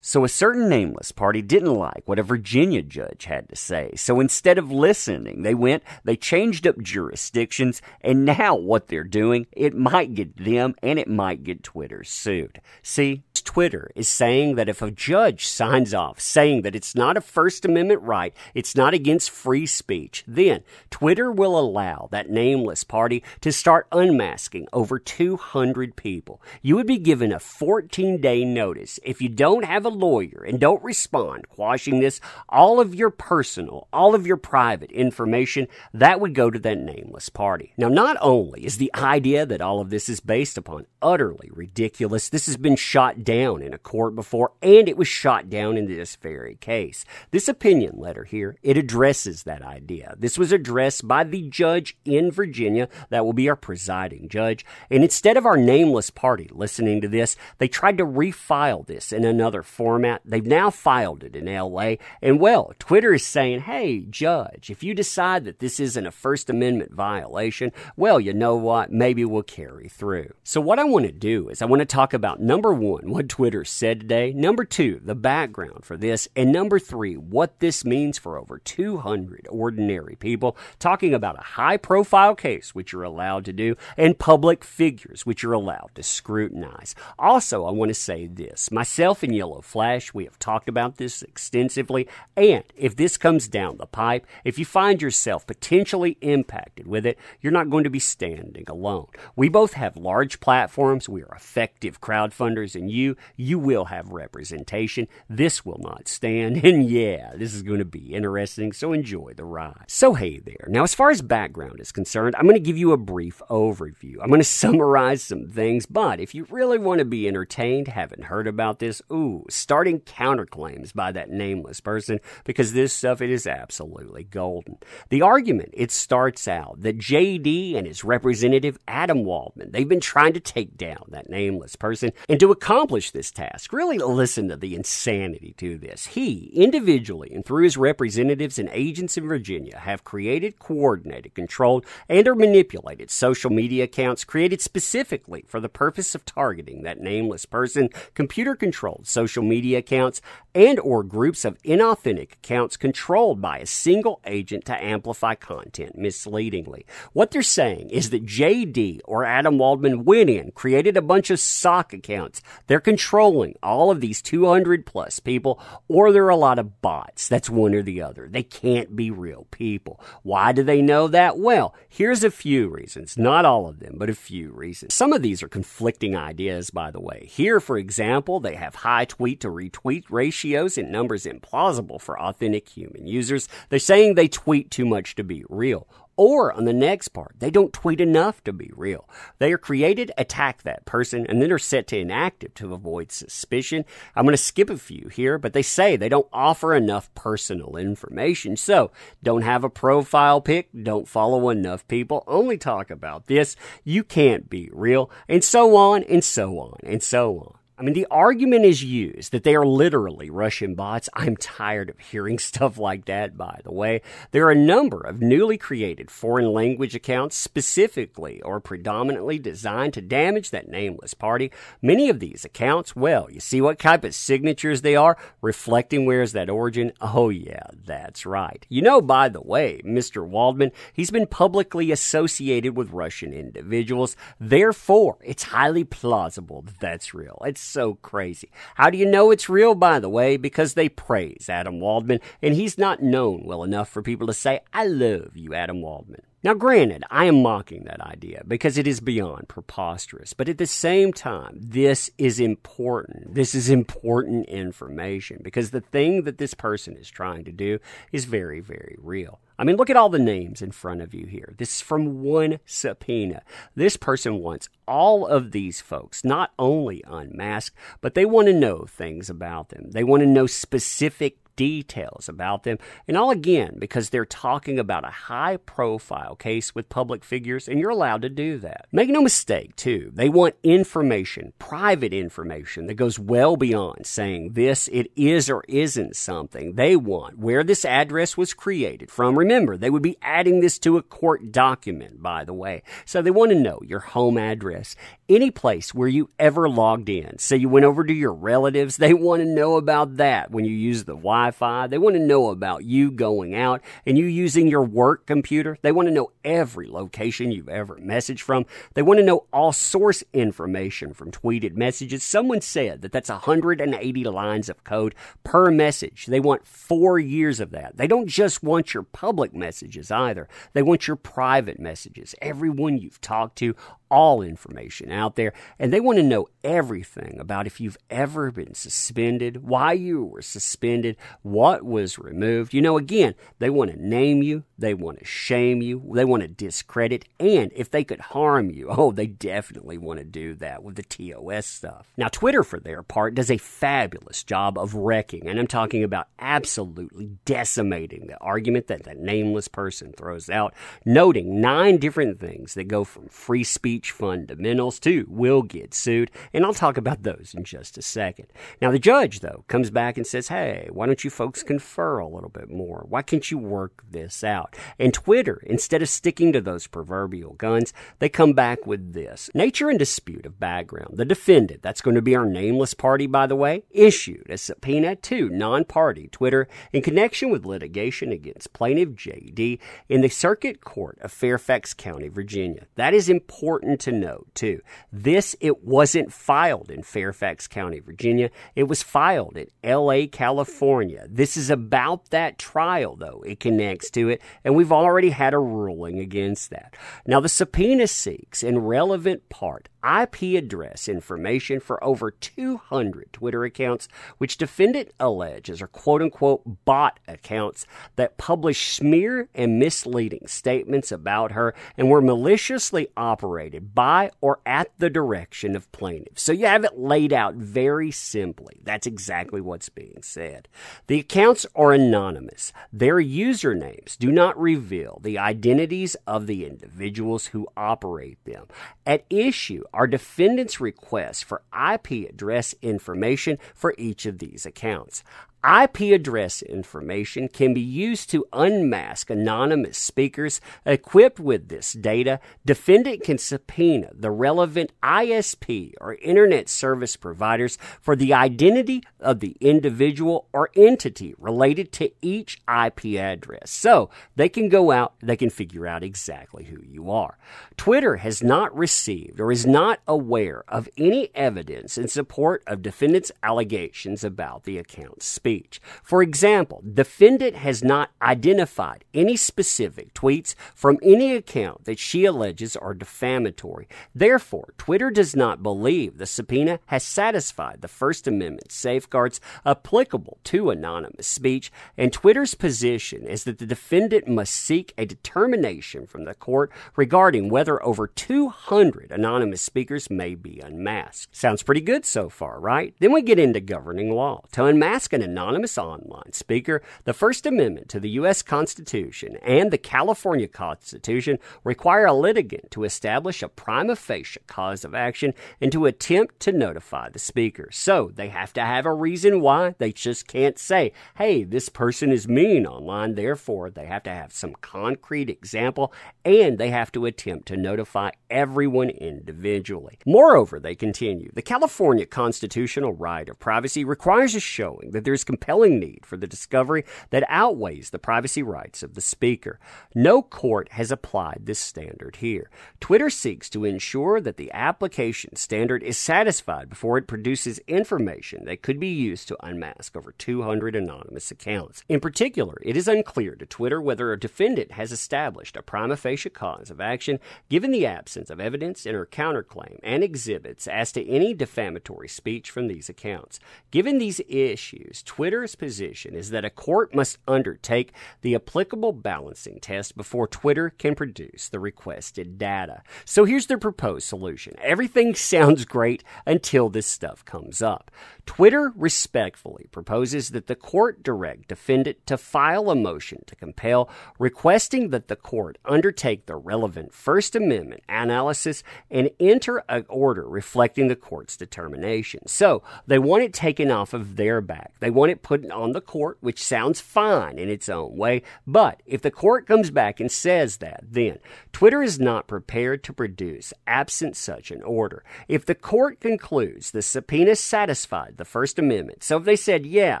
So a certain nameless party didn't like what a Virginia judge had to say. So instead of listening, they went, they changed up jurisdictions, and now what they're doing, it might get them and it might get Twitter sued. See, Twitter is saying that if a judge signs off saying that it's not a First Amendment right, it's not against free speech, then Twitter will allow that nameless party to start unmasking over 200 people. You would be given a 14 day notice if you don't have a lawyer and don't respond, quashing this, all of your personal, all of your private information, that would go to that nameless party. Now, not only is the idea that all of this is based upon utterly ridiculous, this has been shot down down in a court before, and it was shot down in this very case. This opinion letter here, it addresses that idea. This was addressed by the judge in Virginia that will be our presiding judge. And instead of our nameless party listening to this, they tried to refile this in another format. They've now filed it in LA. And well, Twitter is saying, hey, judge, if you decide that this isn't a First Amendment violation, well, you know what? Maybe we'll carry through. So, what I want to do is I want to talk about number one, what Twitter said today. Number two, the background for this. And number three, what this means for over 200 ordinary people, talking about a high profile case, which you're allowed to do, and public figures, which you're allowed to scrutinize. Also, I want to say this myself and Yellow Flash, we have talked about this extensively. And if this comes down the pipe, if you find yourself potentially impacted with it, you're not going to be standing alone. We both have large platforms, we are effective crowdfunders, and you you will have representation. This will not stand. And yeah, this is going to be interesting, so enjoy the ride. So, hey there. Now, as far as background is concerned, I'm going to give you a brief overview. I'm going to summarize some things, but if you really want to be entertained, haven't heard about this, ooh, starting counterclaims by that nameless person, because this stuff, it is absolutely golden. The argument, it starts out that JD and his representative, Adam Waldman, they've been trying to take down that nameless person, and to accomplish this task. Really listen to the insanity to this. He, individually and through his representatives and agents in Virginia, have created, coordinated, controlled, and or manipulated social media accounts created specifically for the purpose of targeting that nameless person, computer-controlled social media accounts, and or groups of inauthentic accounts controlled by a single agent to amplify content misleadingly. What they're saying is that JD or Adam Waldman went in, created a bunch of sock accounts. They're con- controlling all of these 200 plus people, or they're a lot of bots. That's one or the other. They can't be real people. Why do they know that? Well, here's a few reasons. Not all of them, but a few reasons. Some of these are conflicting ideas, by the way. Here, for example, they have high tweet to retweet ratios and numbers implausible for authentic human users. They're saying they tweet too much to be real or on the next part, they don't tweet enough to be real. They are created, attack that person, and then are set to inactive to avoid suspicion. I'm going to skip a few here, but they say they don't offer enough personal information. So don't have a profile pic, don't follow enough people, only talk about this. You can't be real, and so on, and so on, and so on. I mean, the argument is used that they are literally Russian bots. I'm tired of hearing stuff like that, by the way. There are a number of newly created foreign language accounts specifically or predominantly designed to damage that nameless party. Many of these accounts, well, you see what type of signatures they are, reflecting where is that origin? Oh, yeah, that's right. You know, by the way, Mr. Waldman, he's been publicly associated with Russian individuals. Therefore, it's highly plausible that that's real. It's so crazy. How do you know it's real, by the way? Because they praise Adam Waldman, and he's not known well enough for people to say, I love you, Adam Waldman. Now, granted, I am mocking that idea because it is beyond preposterous, but at the same time, this is important. This is important information because the thing that this person is trying to do is very, very real. I mean, look at all the names in front of you here. This is from one subpoena. This person wants all of these folks not only unmasked, but they want to know things about them. They want to know specific details about them. And all again, because they're talking about a high profile case with public figures, and you're allowed to do that. Make no mistake, too, they want information, private information, that goes well beyond saying this, it is or isn't something. They want where this address was created from. Remember, they would be adding this to a court document, by the way. So they want to know your home address, any place where you ever logged in. So you went over to your relatives, they want to know about that when you use the Wi Wi Fi. They want to know about you going out and you using your work computer. They want to know every location you've ever messaged from. They want to know all source information from tweeted messages. Someone said that that's 180 lines of code per message. They want four years of that. They don't just want your public messages either, they want your private messages. Everyone you've talked to, all information out there, and they want to know everything about if you've ever been suspended, why you were suspended, what was removed. You know, again, they want to name you, they want to shame you, they want to discredit, and if they could harm you, oh, they definitely want to do that with the TOS stuff. Now, Twitter, for their part, does a fabulous job of wrecking, and I'm talking about absolutely decimating the argument that that nameless person throws out, noting nine different things that go from free speech fundamentals to will get sued, and I'll talk about those in just a second. Now, the judge, though, comes back and says, hey, why don't you? you folks confer a little bit more? Why can't you work this out? And Twitter, instead of sticking to those proverbial guns, they come back with this Nature and dispute of background. The defendant, that's going to be our nameless party, by the way, issued a subpoena to non party Twitter in connection with litigation against plaintiff JD in the Circuit Court of Fairfax County, Virginia. That is important to note, too. This, it wasn't filed in Fairfax County, Virginia. It was filed in LA, California this is about that trial, though. It connects to it, and we've already had a ruling against that. Now, the subpoena seeks, in relevant part, IP address information for over 200 Twitter accounts, which defendant alleges are quote unquote bot accounts that publish smear and misleading statements about her and were maliciously operated by or at the direction of plaintiffs. So you have it laid out very simply. That's exactly what's being said. The accounts are anonymous. Their usernames do not reveal the identities of the individuals who operate them. At issue are defendants' requests for IP address information for each of these accounts. IP address information can be used to unmask anonymous speakers equipped with this data. Defendant can subpoena the relevant ISP or internet service providers for the identity of the individual or entity related to each IP address. So they can go out, they can figure out exactly who you are. Twitter has not received or is not aware of any evidence in support of defendant's allegations about the account speaker speech. For example, defendant has not identified any specific tweets from any account that she alleges are defamatory. Therefore, Twitter does not believe the subpoena has satisfied the First Amendment safeguards applicable to anonymous speech, and Twitter's position is that the defendant must seek a determination from the court regarding whether over 200 anonymous speakers may be unmasked. Sounds pretty good so far, right? Then we get into governing law. To unmask an anonymous anonymous online speaker, the First Amendment to the U.S. Constitution and the California Constitution require a litigant to establish a prima facie cause of action and to attempt to notify the speaker. So they have to have a reason why. They just can't say, hey, this person is mean online. Therefore, they have to have some concrete example and they have to attempt to notify everyone individually. Moreover, they continue, the California constitutional right of privacy requires a showing that there's compelling need for the discovery that outweighs the privacy rights of the speaker. No court has applied this standard here. Twitter seeks to ensure that the application standard is satisfied before it produces information that could be used to unmask over 200 anonymous accounts. In particular, it is unclear to Twitter whether a defendant has established a prima facie cause of action given the absence of evidence in her counterclaim and exhibits as to any defamatory speech from these accounts. Given these issues, Twitter's position is that a court must undertake the applicable balancing test before Twitter can produce the requested data. So here's their proposed solution. Everything sounds great until this stuff comes up. Twitter respectfully proposes that the court direct defendant to file a motion to compel, requesting that the court undertake the relevant First Amendment analysis and enter an order reflecting the court's determination. So they want it taken off of their back. They want want it put on the court, which sounds fine in its own way. But if the court comes back and says that, then Twitter is not prepared to produce absent such an order. If the court concludes the subpoena satisfied the First Amendment, so if they said, yeah,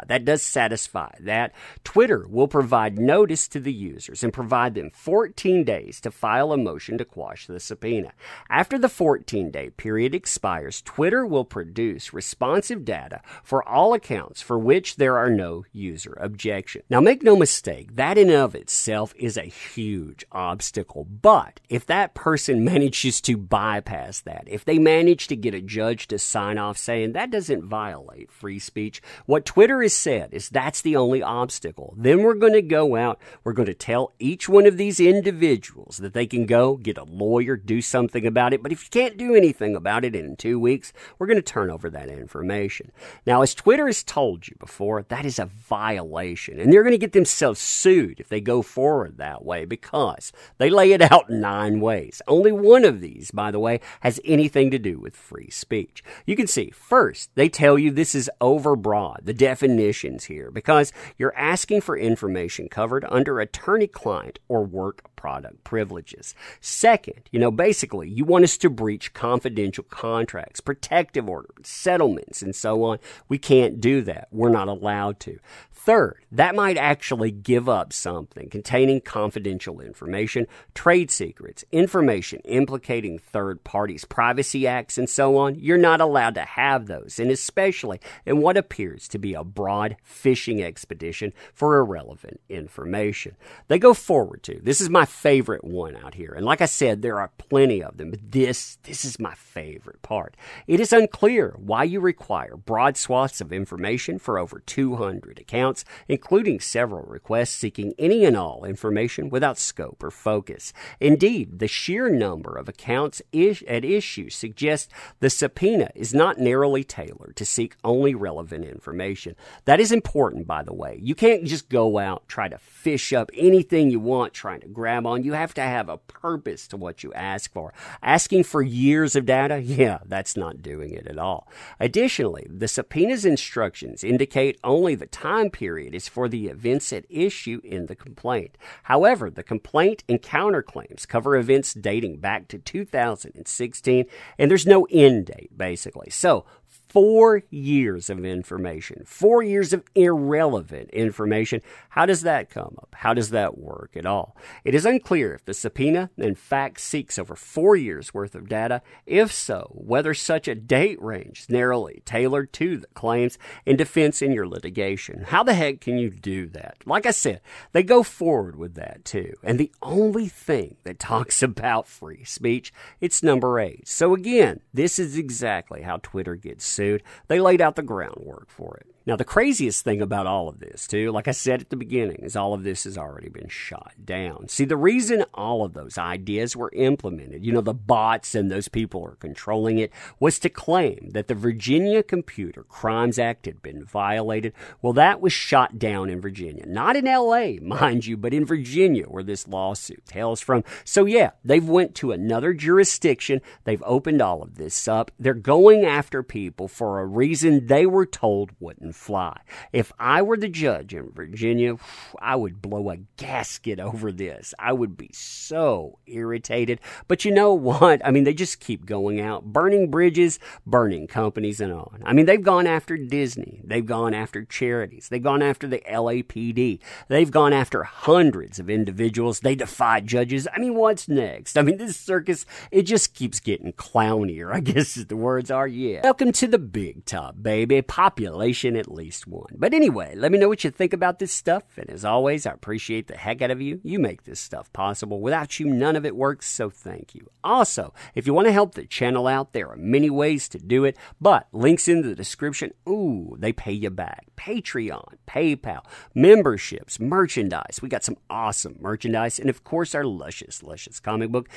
that does satisfy that, Twitter will provide notice to the users and provide them 14 days to file a motion to quash the subpoena. After the 14 day period expires, Twitter will produce responsive data for all accounts for which there are no user objections. Now, make no mistake, that in and of itself is a huge obstacle. But if that person manages to bypass that, if they manage to get a judge to sign off saying that doesn't violate free speech, what Twitter has said is that's the only obstacle. Then we're going to go out, we're going to tell each one of these individuals that they can go get a lawyer, do something about it. But if you can't do anything about it in two weeks, we're going to turn over that information. Now, as Twitter has told you before, that is a violation. And they're going to get themselves sued if they go forward that way because they lay it out nine ways. Only one of these, by the way, has anything to do with free speech. You can see, first, they tell you this is overbroad, the definitions here, because you're asking for information covered under attorney client or work product privileges. Second, you know, basically, you want us to breach confidential contracts, protective orders, settlements, and so on. We can't do that. We're not a allowed to. Third, that might actually give up something containing confidential information, trade secrets, information implicating third parties, privacy acts, and so on. You're not allowed to have those, and especially in what appears to be a broad fishing expedition for irrelevant information. They go forward to. This is my favorite one out here. And like I said, there are plenty of them, but this this is my favorite part. It is unclear why you require broad swaths of information for over 200 accounts, including several requests seeking any and all information without scope or focus. Indeed, the sheer number of accounts is- at issue suggests the subpoena is not narrowly tailored to seek only relevant information. That is important, by the way. You can't just go out, try to fish up anything you want, trying to grab on. You have to have a purpose to what you ask for. Asking for years of data, yeah, that's not doing it at all. Additionally, the subpoena's instructions indicate state only the time period is for the events at issue in the complaint. However, the complaint and counterclaims cover events dating back to 2016, and there's no end date, basically. So, four years of information, four years of irrelevant information. How does that come up? How does that work at all? It is unclear if the subpoena, in fact, seeks over four years worth of data. If so, whether such a date range is narrowly tailored to the claims and defense in your litigation. How the heck can you do that? Like I said, they go forward with that too. And the only thing that talks about free speech, it's number eight. So again, this is exactly how Twitter gets ensued, they laid out the groundwork for it. Now, the craziest thing about all of this, too, like I said at the beginning, is all of this has already been shot down. See, the reason all of those ideas were implemented, you know, the bots and those people are controlling it, was to claim that the Virginia Computer Crimes Act had been violated. Well, that was shot down in Virginia. Not in LA, mind you, but in Virginia where this lawsuit hails from. So yeah, they've went to another jurisdiction. They've opened all of this up. They're going after people for a reason they were told wouldn't fly. If I were the judge in Virginia, I would blow a gasket over this. I would be so irritated. But you know what? I mean, they just keep going out, burning bridges, burning companies, and on. I mean, they've gone after Disney, they've gone after charities, they've gone after the LAPD, they've gone after hundreds of individuals, they defy judges. I mean, what's next? I mean, this circus, it just keeps getting clownier, I guess is the words are. Yeah. Welcome to the big top, baby. Population at at least one. But anyway, let me know what you think about this stuff. And as always, I appreciate the heck out of you. You make this stuff possible. Without you, none of it works. So thank you. Also, if you want to help the channel out, there are many ways to do it, but links in the description. Ooh, they pay you back. Patreon, PayPal, memberships, merchandise. We got some awesome merchandise. And of course, our luscious, luscious comic book